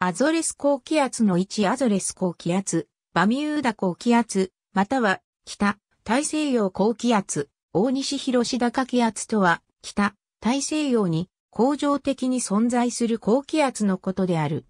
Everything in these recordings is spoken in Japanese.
アゾレス高気圧の位置アゾレス高気圧、バミューダ高気圧、または北大西洋高気圧、大西広志高気圧とは北大西洋に恒常的に存在する高気圧のことである。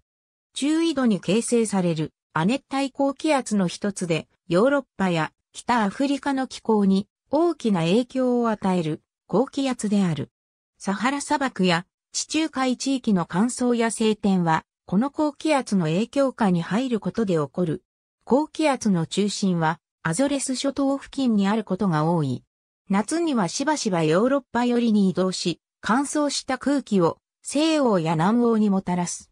中緯度に形成される亜熱帯高気圧の一つでヨーロッパや北アフリカの気候に大きな影響を与える高気圧である。サハラ砂漠や地中海地域の乾燥や晴天はこの高気圧の影響下に入ることで起こる。高気圧の中心はアゾレス諸島付近にあることが多い。夏にはしばしばヨーロッパ寄りに移動し、乾燥した空気を西欧や南欧にもたらす。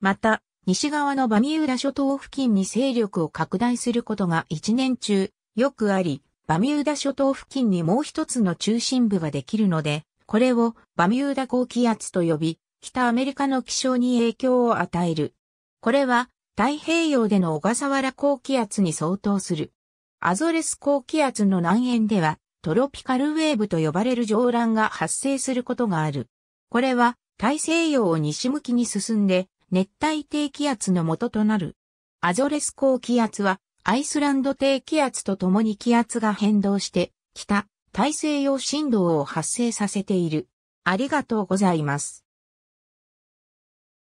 また、西側のバミューダ諸島付近に勢力を拡大することが一年中よくあり、バミューダ諸島付近にもう一つの中心部ができるので、これをバミューダ高気圧と呼び、北アメリカの気象に影響を与える。これは太平洋での小笠原高気圧に相当する。アゾレス高気圧の南縁ではトロピカルウェーブと呼ばれる上乱が発生することがある。これは大西洋を西向きに進んで熱帯低気圧の元となる。アゾレス高気圧はアイスランド低気圧とともに気圧が変動して北大西洋振動を発生させている。ありがとうございます。